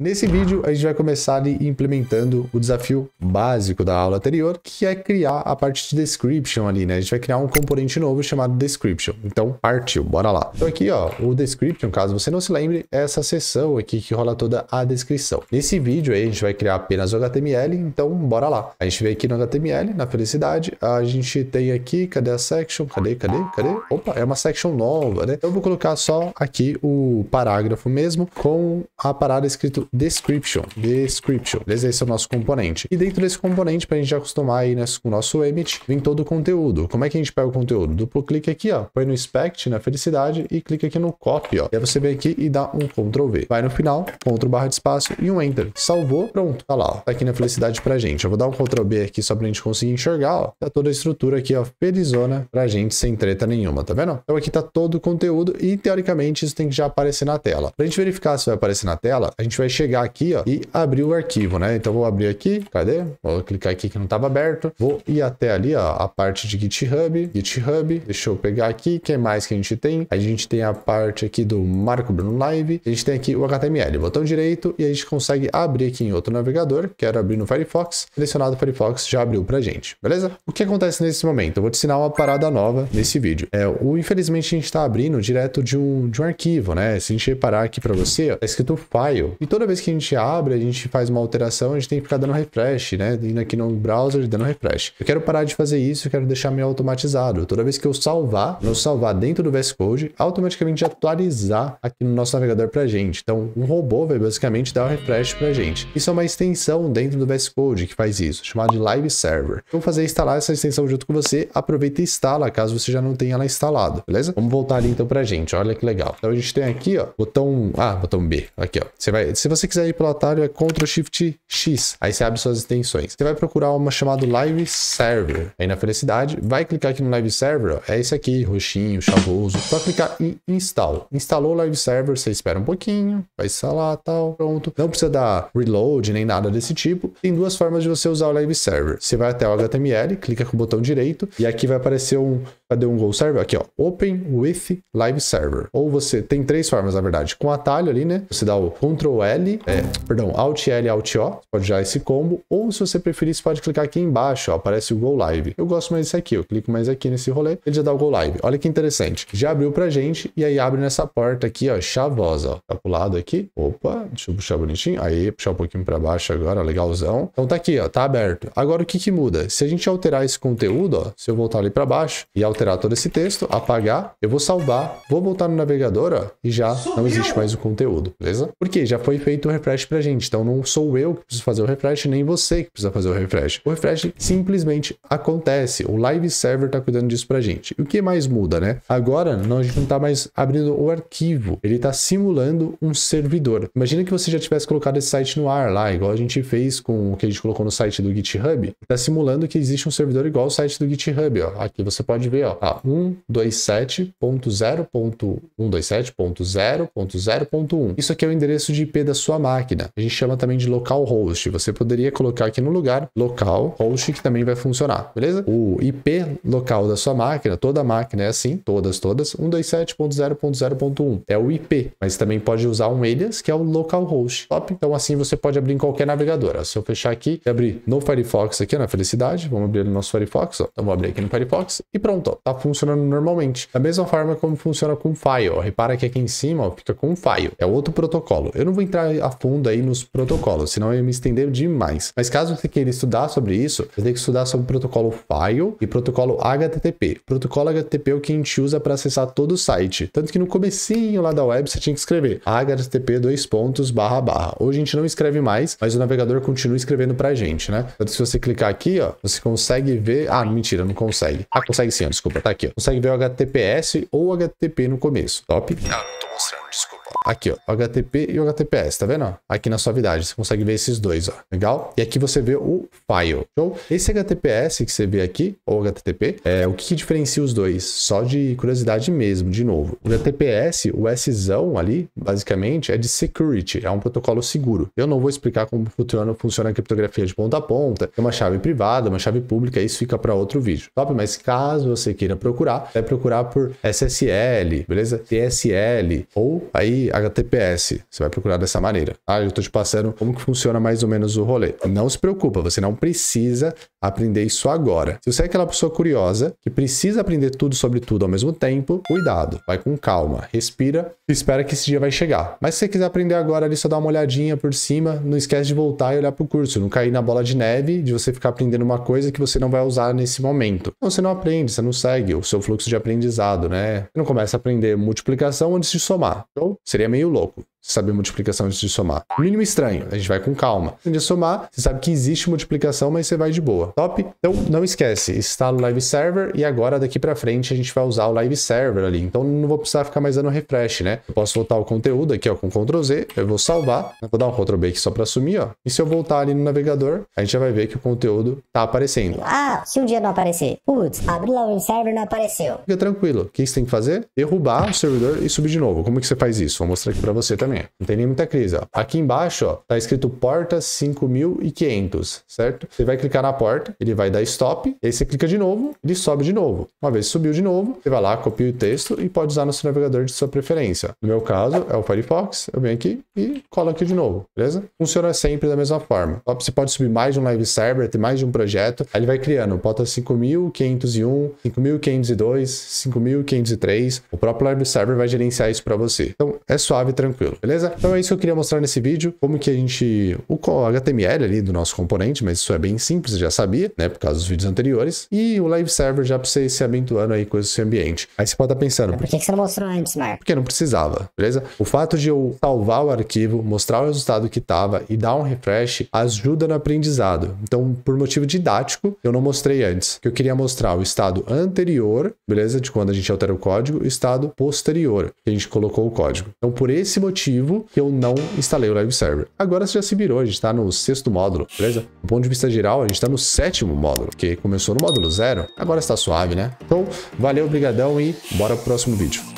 Nesse vídeo, a gente vai começar implementando o desafio básico da aula anterior, que é criar a parte de description ali, né? A gente vai criar um componente novo chamado description. Então, partiu, bora lá. Então aqui, ó, o description, caso você não se lembre, é essa seção aqui que rola toda a descrição. Nesse vídeo aí, a gente vai criar apenas o HTML, então bora lá. A gente vem aqui no HTML, na felicidade, a gente tem aqui, cadê a section? Cadê, cadê, cadê? Opa, é uma section nova, né? Então eu vou colocar só aqui o parágrafo mesmo com a parada escrito description. Description. Esse é o nosso componente. E dentro desse componente, para a gente acostumar aí nesse, né, com o nosso emit, vem todo o conteúdo. Como é que a gente pega o conteúdo? Duplo clique aqui, ó. Põe no inspect, na felicidade, e clica aqui no copy, ó. E aí você vem aqui e dá um Ctrl V. Vai no final, Ctrl barra de espaço e um Enter. Salvou, pronto. Tá lá, ó. Tá aqui na felicidade pra gente. Eu vou dar um Ctrl B aqui só pra gente conseguir enxergar, ó. Tá toda a estrutura aqui, ó. Felizona pra gente sem treta nenhuma, tá vendo? Então aqui tá todo o conteúdo e, teoricamente, isso tem que já aparecer na tela. Pra gente verificar se vai aparecer na tela, a gente vai chegar aqui, ó, e abrir o arquivo, né? Então vou abrir aqui, cadê? Vou clicar aqui que não estava aberto. Vou ir até ali, ó, a parte de GitHub, GitHub. Deixa eu pegar aqui, que mais que a gente tem? A gente tem a parte aqui do Marco Bruno Live. A gente tem aqui o HTML, botão direito, e a gente consegue abrir aqui em outro navegador. Quero abrir no Firefox. Selecionado o Firefox, já abriu pra gente, beleza? O que acontece nesse momento? Eu vou te ensinar uma parada nova nesse vídeo. É, o, infelizmente, a gente está abrindo direto de um, de um arquivo, né? Se a gente reparar aqui para você, ó, tá escrito file. E toda vez que a gente abre, a gente faz uma alteração, a gente tem que ficar dando refresh, né? Indo aqui no browser dando refresh. Eu quero parar de fazer isso, eu quero deixar meio automatizado. Toda vez que eu salvar, eu salvar dentro do VS Code, automaticamente atualizar aqui no nosso navegador pra gente. Então, um robô vai basicamente dar o um refresh pra gente. Isso é uma extensão dentro do VS Code que faz isso, chamada de Live Server. vou fazer instalar essa extensão junto com você, aproveita e instala, caso você já não tenha ela instalado, beleza? Vamos voltar ali então pra gente, olha que legal. Então a gente tem aqui, ó, botão... Ah, botão B, aqui, ó. Você vai... Se você você quiser ir pelo atalho, é Ctrl Shift X. Aí você abre suas extensões. Você vai procurar uma chamada Live Server. Aí na felicidade, vai clicar aqui no Live Server, ó. é esse aqui, roxinho, chavoso. Só clicar em Install. Instalou o Live Server, você espera um pouquinho, vai instalar, tal, pronto. Não precisa dar reload nem nada desse tipo. Tem duas formas de você usar o Live Server. Você vai até o HTML, clica com o botão direito e aqui vai aparecer um Cadê um Go Server? Aqui, ó. Open with Live Server. Ou você tem três formas, na verdade. Com atalho ali, né? Você dá o Ctrl L, é, perdão, Alt L, Alt O. Você pode já esse combo. Ou se você preferir, você pode clicar aqui embaixo, ó. Aparece o Go Live. Eu gosto mais desse aqui. Eu clico mais aqui nesse rolê. Ele já dá o Go Live. Olha que interessante. Já abriu pra gente. E aí abre nessa porta aqui, ó. Chavosa, ó. Tá pro lado aqui. Opa, deixa eu puxar bonitinho. Aí, puxar um pouquinho pra baixo agora. Ó, legalzão. Então tá aqui, ó. Tá aberto. Agora o que que muda? Se a gente alterar esse conteúdo, ó. Se eu voltar ali pra baixo e alterar alterar todo esse texto, apagar, eu vou salvar, vou voltar no navegador ó, e já não existe mais o conteúdo, beleza? Porque já foi feito o refresh pra gente, então não sou eu que preciso fazer o refresh, nem você que precisa fazer o refresh. O refresh simplesmente acontece, o live server tá cuidando disso pra gente. E o que mais muda, né? Agora, não, a gente não tá mais abrindo o arquivo, ele tá simulando um servidor. Imagina que você já tivesse colocado esse site no ar lá, igual a gente fez com o que a gente colocou no site do GitHub, tá simulando que existe um servidor igual o site do GitHub, ó. Aqui você pode ver, ó, ó, a 127.0.127.0.0.1. Isso aqui é o endereço de IP da sua máquina. A gente chama também de localhost. Você poderia colocar aqui no lugar localhost que também vai funcionar, beleza? O IP local da sua máquina, toda máquina é assim, todas, todas, 127.0.0.1. É o IP, mas também pode usar um alias que é o localhost. Top? Então assim você pode abrir em qualquer navegador. Se eu fechar aqui e abrir no Firefox aqui na felicidade, vamos abrir no nosso Firefox, ó. Então vou abrir aqui no Firefox e pronto tá funcionando normalmente. Da mesma forma como funciona com file. Repara que aqui em cima ó, fica com file. É outro protocolo. Eu não vou entrar a fundo aí nos protocolos, senão eu ia me estender demais. Mas caso você queira estudar sobre isso, você tem que estudar sobre o protocolo file e protocolo HTTP. O protocolo HTTP é o que a gente usa para acessar todo o site. Tanto que no comecinho lá da web você tinha que escrever http dois pontos barra barra. Hoje a gente não escreve mais, mas o navegador continua escrevendo pra gente, né? Tanto que se você clicar aqui, ó, você consegue ver... Ah, mentira, não consegue. Ah, consegue sim, ó, desculpa desculpa, tá aqui, ó. Consegue ver o HTTPS ou HTTP no começo. Top? mostrando, desculpa. Aqui, ó, HTTP e HTTPS, tá vendo? Aqui na suavidade, você consegue ver esses dois, ó. Legal? E aqui você vê o file. Show? Esse HTTPS que você vê aqui, ou HTTP, é o que, que diferencia os dois? Só de curiosidade mesmo, de novo. O HTTPS, o Szão ali, basicamente, é de security, é um protocolo seguro. Eu não vou explicar como funciona, funciona a criptografia de ponta a ponta, é uma chave privada, uma chave pública, isso fica para outro vídeo. Top? Mas caso você queira procurar, vai é procurar por SSL, beleza? TSL, ou aí HTTPS, você vai procurar dessa maneira. Ah, eu estou te passando como que funciona mais ou menos o rolê. Não se preocupa, você não precisa aprender isso agora. Se você é aquela pessoa curiosa que precisa aprender tudo sobre tudo ao mesmo tempo, cuidado, vai com calma, respira e espera que esse dia vai chegar. Mas se você quiser aprender agora, ali só dá uma olhadinha por cima, não esquece de voltar e olhar para o curso, não cair na bola de neve de você ficar aprendendo uma coisa que você não vai usar nesse momento. Então, você não aprende, você não segue o seu fluxo de aprendizado, né? Você não começa a aprender multiplicação antes de somar tomar. Então, seria meio louco saber multiplicação antes de somar. Mínimo estranho, a gente vai com calma. Antes de somar, você sabe que existe multiplicação, mas você vai de boa. Top? Então não esquece, instala o Live Server e agora daqui para frente a gente vai usar o Live Server ali. Então não vou precisar ficar mais dando refresh, né? Eu posso voltar o conteúdo aqui ó, com Ctrl Z, eu vou salvar, eu vou dar um Ctrl B aqui só para sumir, ó. E se eu voltar ali no navegador, a gente já vai ver que o conteúdo tá aparecendo. Ah, se um dia não aparecer, putz, abri lá o Live Server não apareceu. Fica tranquilo, o que você tem que fazer? Derrubar o servidor e subir de novo. Como que você faz isso? Vou mostrar aqui para você também. Tá também. Não tem nem muita crise, ó. Aqui embaixo, ó, tá escrito porta 5.500, certo? Você vai clicar na porta, ele vai dar stop, aí você clica de novo, ele sobe de novo. Uma vez subiu de novo, você vai lá, copia o texto e pode usar no seu navegador de sua preferência. No meu caso, é o Firefox, eu venho aqui e colo aqui de novo, beleza? Funciona sempre da mesma forma. Você pode subir mais de um live server, ter mais de um projeto, aí ele vai criando, Porta 5.501, 5.502, 5.503, o próprio live server vai gerenciar isso para você. Então, é suave e tranquilo beleza? Então é isso que eu queria mostrar nesse vídeo, como que a gente... O HTML ali do nosso componente, mas isso é bem simples, já sabia, né? Por causa dos vídeos anteriores. E o Live Server já pra você se aventurando aí com esse ambiente. Aí você pode estar tá pensando... Por que, que você não mostrou antes, é? Porque não precisava, beleza? O fato de eu salvar o arquivo, mostrar o resultado que tava e dar um refresh ajuda no aprendizado. Então, por motivo didático, eu não mostrei antes. Que eu queria mostrar o estado anterior, beleza? De quando a gente altera o código, o estado posterior, que a gente colocou o código. Então, por esse motivo, motivo que eu não instalei o Live Server. Agora você já se virou, a gente está no sexto módulo, beleza? Do ponto de vista geral, a gente está no sétimo módulo, que começou no módulo zero, agora está suave, né? Então, valeu, obrigadão e bora pro próximo vídeo.